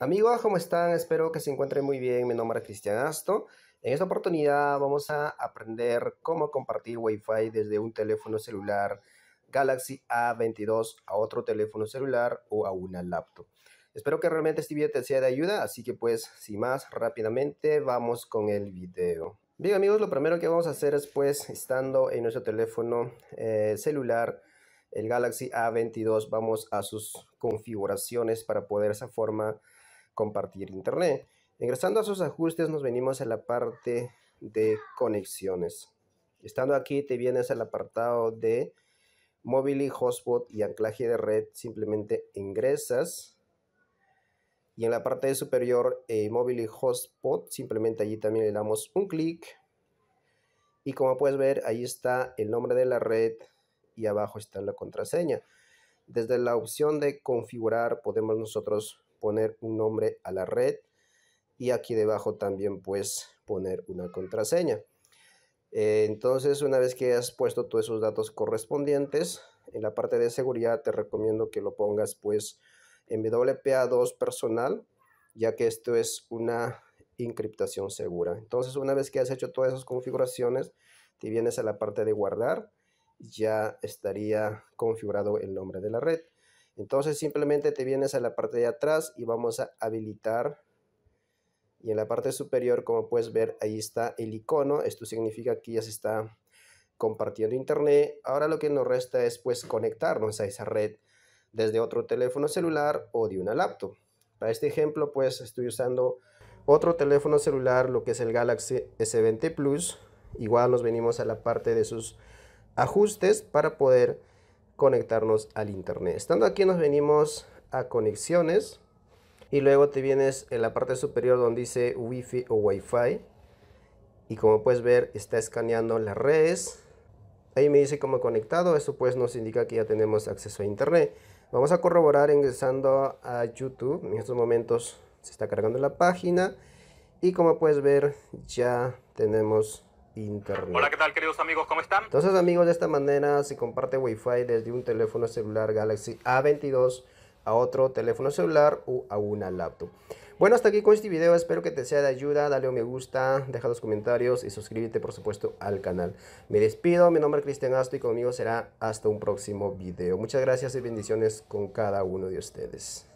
Amigos, ¿cómo están? Espero que se encuentren muy bien. Mi nombre es Cristian Asto. En esta oportunidad vamos a aprender cómo compartir Wi-Fi desde un teléfono celular Galaxy A22 a otro teléfono celular o a una laptop. Espero que realmente este video te sea de ayuda, así que pues sin más, rápidamente vamos con el video. Bien amigos, lo primero que vamos a hacer es pues estando en nuestro teléfono eh, celular el Galaxy A22 vamos a sus configuraciones para poder de esa forma compartir internet. Ingresando a sus ajustes nos venimos a la parte de conexiones. Estando aquí te vienes al apartado de móvil y hotspot y anclaje de red, simplemente ingresas y en la parte superior eh, móvil y hotspot simplemente allí también le damos un clic y como puedes ver ahí está el nombre de la red y abajo está la contraseña desde la opción de configurar podemos nosotros poner un nombre a la red y aquí debajo también puedes poner una contraseña. Eh, entonces, una vez que has puesto todos esos datos correspondientes, en la parte de seguridad te recomiendo que lo pongas pues en WPA2 personal, ya que esto es una encriptación segura. Entonces, una vez que has hecho todas esas configuraciones, te vienes a la parte de guardar, ya estaría configurado el nombre de la red. Entonces simplemente te vienes a la parte de atrás y vamos a habilitar. Y en la parte superior, como puedes ver, ahí está el icono. Esto significa que ya se está compartiendo internet. Ahora lo que nos resta es pues conectarnos a esa red desde otro teléfono celular o de una laptop. Para este ejemplo pues estoy usando otro teléfono celular, lo que es el Galaxy S20 Plus. Igual nos venimos a la parte de sus ajustes para poder conectarnos al internet. Estando aquí nos venimos a conexiones y luego te vienes en la parte superior donde dice wifi o wifi y como puedes ver está escaneando las redes. Ahí me dice como conectado, eso pues nos indica que ya tenemos acceso a internet. Vamos a corroborar ingresando a YouTube. En estos momentos se está cargando la página y como puedes ver ya tenemos internet. Hola, ¿qué tal queridos amigos? ¿Cómo están? Entonces amigos, de esta manera se comparte Wi-Fi desde un teléfono celular Galaxy A22 a otro teléfono celular o a una laptop. Bueno, hasta aquí con este video, espero que te sea de ayuda, dale un me gusta, deja los comentarios y suscríbete por supuesto al canal. Me despido, mi nombre es Cristian Asto y conmigo será hasta un próximo video. Muchas gracias y bendiciones con cada uno de ustedes.